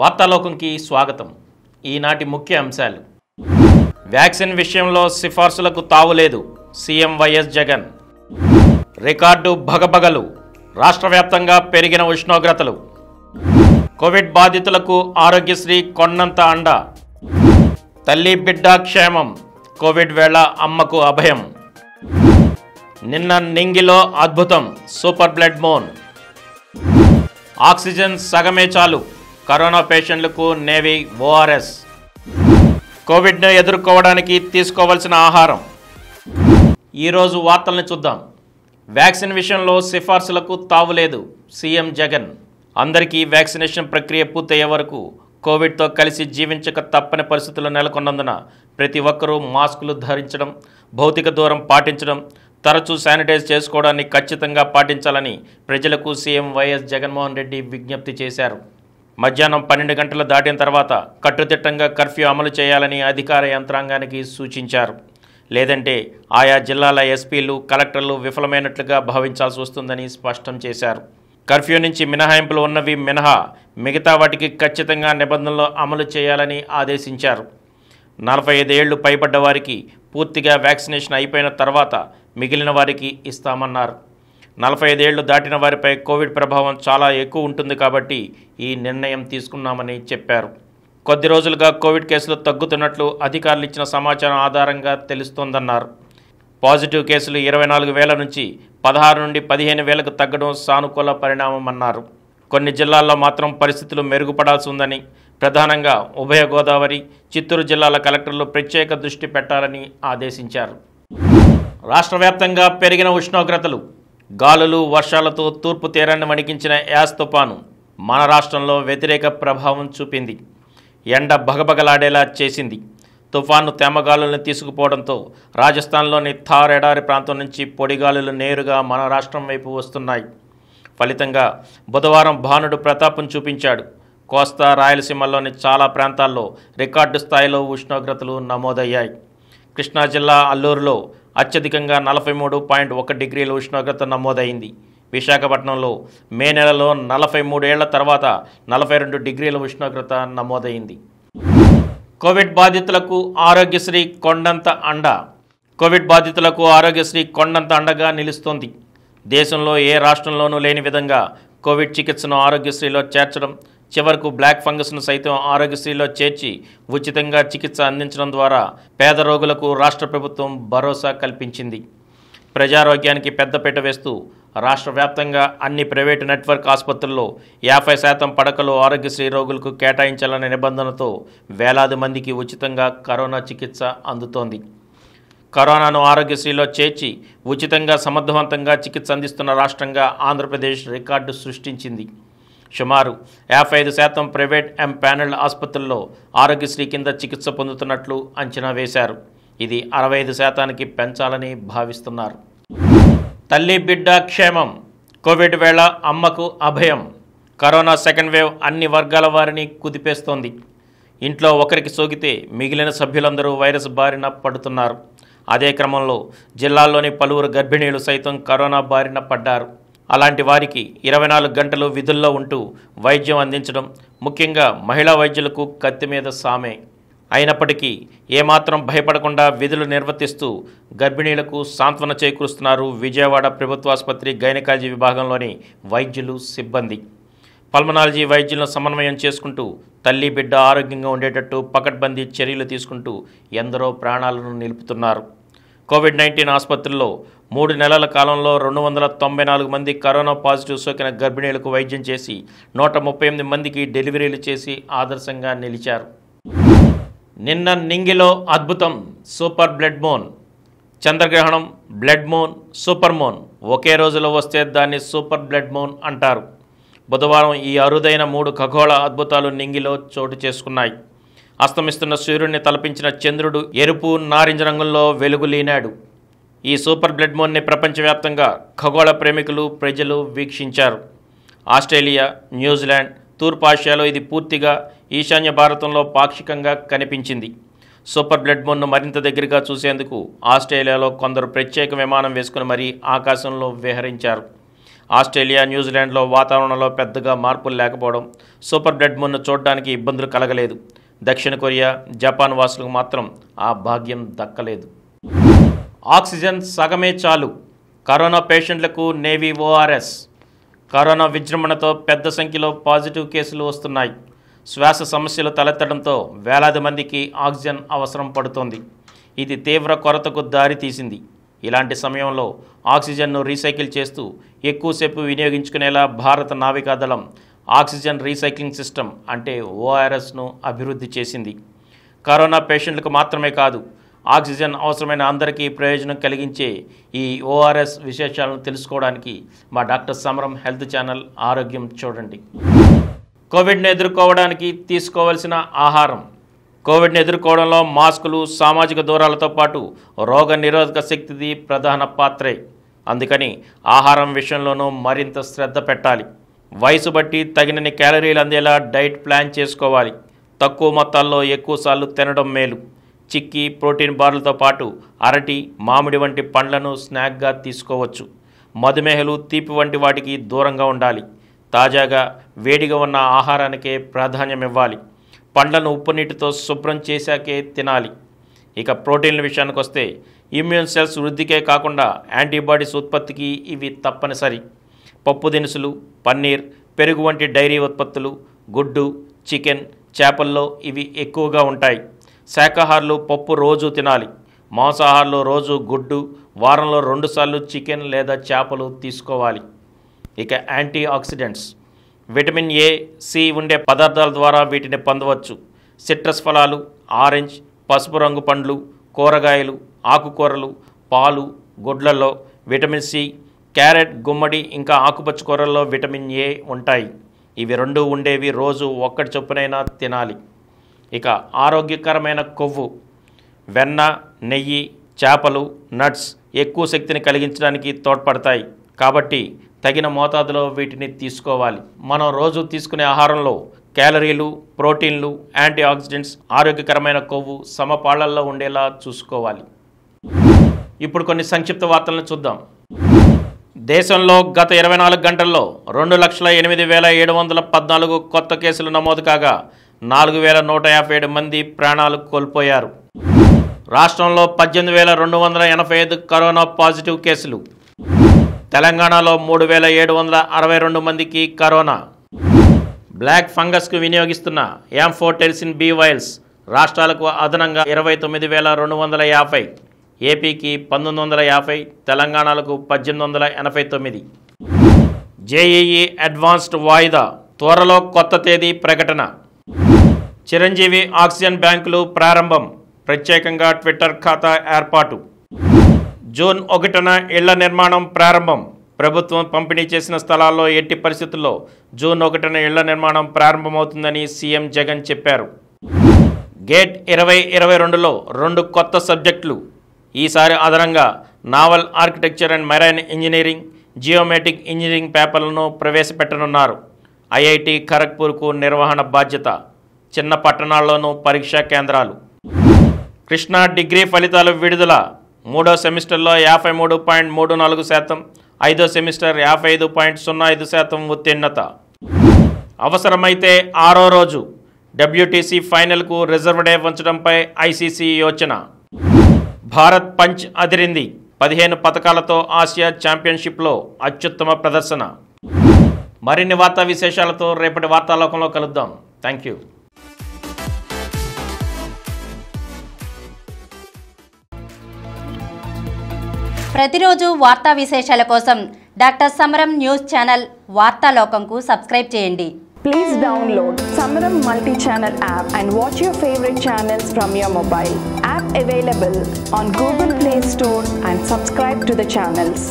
వార్తాలోకంకి స్వాగతం ఈనాటి ముఖ్య అంశాలు వ్యాక్సిన్ విషయంలో సిఫార్సులకు తావులేదు సీఎం వైఎస్ జగన్ రికార్డు భగభగలు రాష్ట్ర వ్యాప్తంగా పెరిగిన ఉష్ణోగ్రతలు కోవిడ్ బాధితులకు ఆరోగ్యశ్రీ కొన్నంత అండ తల్లి బిడ్డ క్షేమం కోవిడ్ వేళ అమ్మకు అభయం నిన్న నింగిలో అద్భుతం సూపర్ బ్లడ్ మోన్ ఆక్సిజన్ సగమే చాలు కరోనా పేషెంట్లకు నేవీ ఓఆర్ఎస్ కోవిడ్ను ఎదుర్కోవడానికి తీసుకోవాల్సిన ఆహారం ఈరోజు వార్తల్ని చూద్దాం వ్యాక్సిన్ విషయంలో సిఫార్సులకు తావులేదు సీఎం జగన్ అందరికీ వ్యాక్సినేషన్ ప్రక్రియ పూర్తయ్యే వరకు కోవిడ్తో కలిసి జీవించక తప్పని పరిస్థితులు నెలకొన్నందున ప్రతి ఒక్కరూ మాస్కులు ధరించడం భౌతిక దూరం పాటించడం తరచూ శానిటైజ్ చేసుకోవడాన్ని ఖచ్చితంగా పాటించాలని ప్రజలకు సీఎం వైఎస్ జగన్మోహన్ రెడ్డి విజ్ఞప్తి చేశారు మధ్యాహ్నం పన్నెండు గంటలు దాటిన తర్వాత కట్టుదిట్టంగా కర్ఫ్యూ అమలు చేయాలని అధికార యంత్రాంగానికి సూచించారు లేదంటే ఆయా జిల్లాల ఎస్పీలు కలెక్టర్లు విఫలమైనట్లుగా భావించాల్సి వస్తుందని స్పష్టం చేశారు కర్ఫ్యూ నుంచి మినహాయింపులు ఉన్నవి మినహా మిగతా వాటికి ఖచ్చితంగా నిబంధనలు అమలు చేయాలని ఆదేశించారు నలభై ఐదేళ్లు పైబడ్డ వారికి పూర్తిగా వ్యాక్సినేషన్ అయిపోయిన తర్వాత మిగిలిన వారికి ఇస్తామన్నారు నలభై ఐదేళ్లు దాటిన వారిపై కోవిడ్ ప్రభావం చాలా ఎక్కువ ఉంటుంది కాబట్టి ఈ నిర్ణయం తీసుకున్నామని చెప్పారు కొద్ది రోజులుగా కోవిడ్ కేసులు తగ్గుతున్నట్లు అధికారులు ఇచ్చిన సమాచారం ఆధారంగా తెలుస్తోందన్నారు పాజిటివ్ కేసులు ఇరవై నాలుగు వేల నుంచి పదహారు నుండి పదిహేను వేలకు తగ్గడం సానుకూల పరిణామం అన్నారు కొన్ని జిల్లాల్లో మాత్రం పరిస్థితులు మెరుగుపడాల్సి ఉందని ప్రధానంగా ఉభయ గోదావరి చిత్తూరు జిల్లాల కలెక్టర్లు ప్రత్యేక దృష్టి పెట్టాలని ఆదేశించారు రాష్ట్ర వ్యాప్తంగా పెరిగిన ఉష్ణోగ్రతలు గాలులు వర్షాలతో తూర్పు తీరాన్ని మణికించిన యాస్ తుపాను మన రాష్ట్రంలో వ్యతిరేక ప్రభావం చూపింది ఎండ భగభగలాడేలా చేసింది తుఫాను తేమగాలులను తీసుకుపోవడంతో రాజస్థాన్లోని థార్ ఎడారి ప్రాంతం నుంచి పొడిగాలులు నేరుగా మన రాష్ట్రం వైపు వస్తున్నాయి ఫలితంగా బుధవారం భానుడు ప్రతాపం చూపించాడు కోస్తా రాయలసీమలోని చాలా ప్రాంతాల్లో రికార్డు స్థాయిలో ఉష్ణోగ్రతలు నమోదయ్యాయి కృష్ణా జిల్లా అల్లూరులో అత్యధికంగా నలభై మూడు పాయింట్ ఒక డిగ్రీల ఉష్ణోగ్రత నమోదైంది విశాఖపట్నంలో మే నెలలో నలభై మూడేళ్ల తర్వాత నలభై రెండు డిగ్రీల ఉష్ణోగ్రత నమోదైంది కోవిడ్ బాధితులకు ఆరోగ్యశ్రీ కొండంత అండ కోవిడ్ బాధితులకు ఆరోగ్యశ్రీ కొండంత అండగా నిలుస్తోంది దేశంలో ఏ రాష్ట్రంలోనూ లేని విధంగా కోవిడ్ చికిత్సను ఆరోగ్యశ్రీలో చేర్చడం చివరకు బ్లాక్ ఫంగస్ను సైతం ఆరోగ్యశ్రీలో చేర్చి ఉచితంగా చికిత్స అందించడం ద్వారా పేద రోగులకు రాష్ట్ర ప్రభుత్వం భరోసా కల్పించింది ప్రజారోగ్యానికి పెద్దపీట వేస్తూ రాష్ట్ర వ్యాప్తంగా అన్ని ప్రైవేటు నెట్వర్క్ ఆసుపత్రుల్లో యాభై శాతం పడకలు ఆరోగ్యశ్రీ రోగులకు కేటాయించాలన్న నిబంధనతో వేలాది మందికి ఉచితంగా కరోనా చికిత్స అందుతోంది కరోనాను ఆరోగ్యశ్రీలో చేర్చి ఉచితంగా సమర్థవంతంగా చికిత్స అందిస్తున్న రాష్ట్రంగా ఆంధ్రప్రదేశ్ రికార్డు సృష్టించింది సుమారు యాభై ఐదు శాతం ప్రైవేట్ ఎం ప్యానెల్ ఆసుపత్రుల్లో ఆరోగ్యశ్రీ కింద చికిత్స పొందుతున్నట్లు అంచనా వేశారు ఇది అరవై ఐదు శాతానికి పెంచాలని భావిస్తున్నారు తల్లి బిడ్డ క్షేమం కోవిడ్ వేళ అమ్మకు అభయం కరోనా సెకండ్ వేవ్ అన్ని వర్గాల వారిని కుదిపేస్తోంది ఇంట్లో ఒకరికి సోకితే మిగిలిన సభ్యులందరూ వైరస్ బారిన పడుతున్నారు అదే క్రమంలో జిల్లాల్లోని పలువురు గర్భిణీలు సైతం కరోనా బారిన పడ్డారు అలాంటి వారికి ఇరవై నాలుగు గంటలు విధుల్లో ఉంటూ వైద్యం అందించడం ముఖ్యంగా మహిళా వైద్యులకు కత్తి మీద సామే అయినప్పటికీ ఏమాత్రం భయపడకుండా విధులు నిర్వర్తిస్తూ గర్భిణీలకు సాంత్వన చేకూరుస్తున్నారు విజయవాడ ప్రభుత్వాసుపత్రి గైనకాలజీ విభాగంలోని వైద్యులు సిబ్బంది పల్మనాలజీ వైద్యులను సమన్వయం చేసుకుంటూ తల్లి బిడ్డ ఆరోగ్యంగా ఉండేటట్టు పకడ్బందీ చర్యలు తీసుకుంటూ ఎందరో ప్రాణాలను నిలుపుతున్నారు కోవిడ్ నైన్టీన్ ఆసుపత్రుల్లో మూడు నెలల కాలంలో రెండు వందల తొంభై నాలుగు మంది కరోనా పాజిటివ్ సోకిన గర్భిణీలకు వైద్యం చేసి నూట ముప్పై ఎనిమిది మందికి డెలివరీలు చేసి ఆదర్శంగా నిలిచారు నిన్న నింగిలో అద్భుతం సూపర్ బ్లడ్ మోన్ చంద్రగ్రహణం బ్లడ్ మోన్ సూపర్ మోన్ ఒకే రోజులో వస్తే దాన్ని సూపర్ బ్లడ్ మోన్ అంటారు బుధవారం ఈ అరుదైన మూడు ఖగోళ అద్భుతాలు నింగిలో చోటు చేసుకున్నాయి అస్తమిస్తున్న సూర్యుడిని తలపించిన చంద్రుడు ఎరుపు నారింజ రంగుల్లో వెలుగులీనాడు ఈ సూపర్ బ్లడ్ మోన్ని ప్రపంచవ్యాప్తంగా ఖగోళ ప్రేమికులు ప్రజలు వీక్షించారు ఆస్ట్రేలియా న్యూజిలాండ్ ఆసియాలో ఇది పూర్తిగా ఈశాన్య భారతంలో పాక్షికంగా కనిపించింది సూపర్ బ్లడ్ మోన్ను మరింత దగ్గరగా చూసేందుకు ఆస్ట్రేలియాలో కొందరు ప్రత్యేక విమానం వేసుకుని మరీ ఆకాశంలో విహరించారు ఆస్ట్రేలియా న్యూజిలాండ్లో వాతావరణంలో పెద్దగా మార్పులు లేకపోవడం సూపర్ బ్లడ్ మోన్ను చూడడానికి ఇబ్బందులు కలగలేదు దక్షిణ కొరియా జపాన్ వాసులకు మాత్రం ఆ భాగ్యం దక్కలేదు ఆక్సిజన్ సగమే చాలు కరోనా పేషెంట్లకు నేవీ ఓఆర్ఎస్ కరోనా విజృంభణతో పెద్ద సంఖ్యలో పాజిటివ్ కేసులు వస్తున్నాయి శ్వాస సమస్యలు తలెత్తడంతో వేలాది మందికి ఆక్సిజన్ అవసరం పడుతోంది ఇది తీవ్ర కొరతకు దారితీసింది ఇలాంటి సమయంలో ఆక్సిజన్ను రీసైకిల్ చేస్తూ ఎక్కువసేపు వినియోగించుకునేలా భారత నావికాదళం ఆక్సిజన్ రీసైక్లింగ్ సిస్టమ్ అంటే ఓఆర్ఎస్ను అభివృద్ధి చేసింది కరోనా పేషెంట్లకు మాత్రమే కాదు ఆక్సిజన్ అవసరమైన అందరికీ ప్రయోజనం కలిగించే ఈ ఓఆర్ఎస్ విశేషాలను తెలుసుకోవడానికి మా డాక్టర్ సమరం హెల్త్ ఛానల్ ఆరోగ్యం చూడండి కోవిడ్ను ఎదుర్కోవడానికి తీసుకోవలసిన ఆహారం కోవిడ్ను ఎదుర్కోవడంలో మాస్కులు సామాజిక దూరాలతో పాటు రోగ నిరోధక శక్తిది ప్రధాన పాత్రే అందుకని ఆహారం విషయంలోనూ మరింత శ్రద్ధ పెట్టాలి వయసు బట్టి తగినన్ని క్యాలరీలు అందేలా డైట్ ప్లాన్ చేసుకోవాలి తక్కువ మొత్తాల్లో ఎక్కువసార్లు తినడం మేలు చిక్కీ ప్రోటీన్ బార్లతో పాటు అరటి మామిడి వంటి పండ్లను స్నాక్గా తీసుకోవచ్చు మధుమేహలు తీపి వంటి వాటికి దూరంగా ఉండాలి తాజాగా వేడిగా ఉన్న ఆహారానికే ప్రాధాన్యం ఇవ్వాలి పండ్లను ఉప్పు నీటితో శుభ్రం చేశాకే తినాలి ఇక ప్రోటీన్ల విషయానికి వస్తే ఇమ్యూన్ సెల్స్ వృద్ధికే కాకుండా యాంటీబాడీస్ ఉత్పత్తికి ఇవి తప్పనిసరి పప్పు దినుసులు పన్నీర్ పెరుగు వంటి డైరీ ఉత్పత్తులు గుడ్డు చికెన్ చేపల్లో ఇవి ఎక్కువగా ఉంటాయి శాకాహారులు పప్పు రోజు తినాలి మాంసాహారులు రోజు గుడ్డు వారంలో రెండుసార్లు చికెన్ లేదా చేపలు తీసుకోవాలి ఇక antioxidants vitamin A C ఉండే పదార్థాల ద్వారా వీటిని పొందవచ్చు సిట్రస్ ఫలాలు ఆరెంజ్ పసుపు రంగు పండ్లు కూరగాయలు ఆకుకూరలు పాలు గుడ్లలో విటమిన్ సి క్యారెట్ గుమ్మడి ఇంకా ఆకుపచ్చ కూరల్లో విటమిన్ ఏ ఉంటాయి ఇవి రెండు ఉండేవి రోజు ఒక్కటి చొప్పునైనా తినాలి ఇక ఆరోగ్యకరమైన కొవ్వు వెన్న నెయ్యి చేపలు నట్స్ ఎక్కువ శక్తిని కలిగించడానికి తోడ్పడతాయి కాబట్టి తగిన మోతాదులో వీటిని తీసుకోవాలి మనం రోజు తీసుకునే ఆహారంలో క్యాలరీలు ప్రోటీన్లు యాంటీ ఆక్సిడెంట్స్ ఆరోగ్యకరమైన కొవ్వు సమపాళ్లల్లో ఉండేలా చూసుకోవాలి ఇప్పుడు కొన్ని సంక్షిప్త వార్తలను చూద్దాం దేశంలో గత ఇరవై నాలుగు గంటల్లో రెండు లక్షల ఎనిమిది వేల ఏడు వందల పద్నాలుగు కొత్త కేసులు నమోదు కాగా నాలుగు వేల నూట యాభై ఏడు మంది ప్రాణాలు కోల్పోయారు రాష్ట్రంలో పద్దెనిమిది వేల రెండు వందల ఎనభై ఐదు కరోనా పాజిటివ్ కేసులు తెలంగాణలో మూడు వేల ఏడు వందల అరవై రెండు మందికి కరోనా బ్లాక్ ఫంగస్కు వినియోగిస్తున్న ఎంఫోటెల్సిన్ బి వైల్స్ రాష్ట్రాలకు అదనంగా ఇరవై తొమ్మిది వేల రెండు వందల యాభై ఏపీకి పంతొమ్మిది వందల యాభై తెలంగాణలకు పద్దెనిమిది వందల ఎనభై తొమ్మిది జేఈఈ అడ్వాన్స్డ్ వాయిదా త్వరలో కొత్త తేదీ ప్రకటన చిరంజీవి ఆక్సిజన్ బ్యాంకులు ప్రారంభం ప్రత్యేకంగా ట్విట్టర్ ఖాతా ఏర్పాటు జూన్ ఒకటిన ఇళ్ల నిర్మాణం ప్రారంభం ప్రభుత్వం పంపిణీ చేసిన స్థలాల్లో ఎట్టి పరిస్థితుల్లో జూన్ ఒకటిన ఇళ్ల నిర్మాణం ప్రారంభమవుతుందని సీఎం జగన్ చెప్పారు గేట్ ఇరవై ఇరవై రెండులో రెండు కొత్త సబ్జెక్టులు ఈసారి అదనంగా naval architecture and marine engineering geomatic engineering పేపర్లను ప్రవేశపెట్టనున్నారు ఐఐటి ఖరగ్పూర్కు నిర్వహణ బాధ్యత చిన్న పట్టణాల్లోనూ పరీక్షా కేంద్రాలు కృష్ణా డిగ్రీ ఫలితాలు విడుదల మూడో సెమిస్టర్లో యాభై మూడు పాయింట్ మూడు నాలుగు శాతం ఐదో సెమిస్టర్ యాభై ఐదు పాయింట్ సున్నా ఐదు శాతం ఉత్తీర్ణత అవసరమైతే ఆరో రోజు డబ్ల్యూటీసీ ఫైనల్కు రిజర్వ్ డే ఉంచడంపై ఐసీసీ యోచన భారత్ పంచ్ అదిరింది పదిహేను పథకాలతో ఆసియా ఛాంపియన్షిప్లో అత్యుత్తమ ప్రదర్శన మరిన్ని వార్తా విశేషాలతో రేపటి వార్తాలోకంలో కలుద్దాం థ్యాంక్ యూ ప్రతిరోజు వార్తా విశేషాల కోసం డాక్టర్ సమరం న్యూస్ ఛానల్ వార్తాలోకంకు సబ్స్క్రైబ్ చేయండి please download Samaram multi channel app and watch your favourite channels from your mobile app available on Google Play Store and subscribe to the channels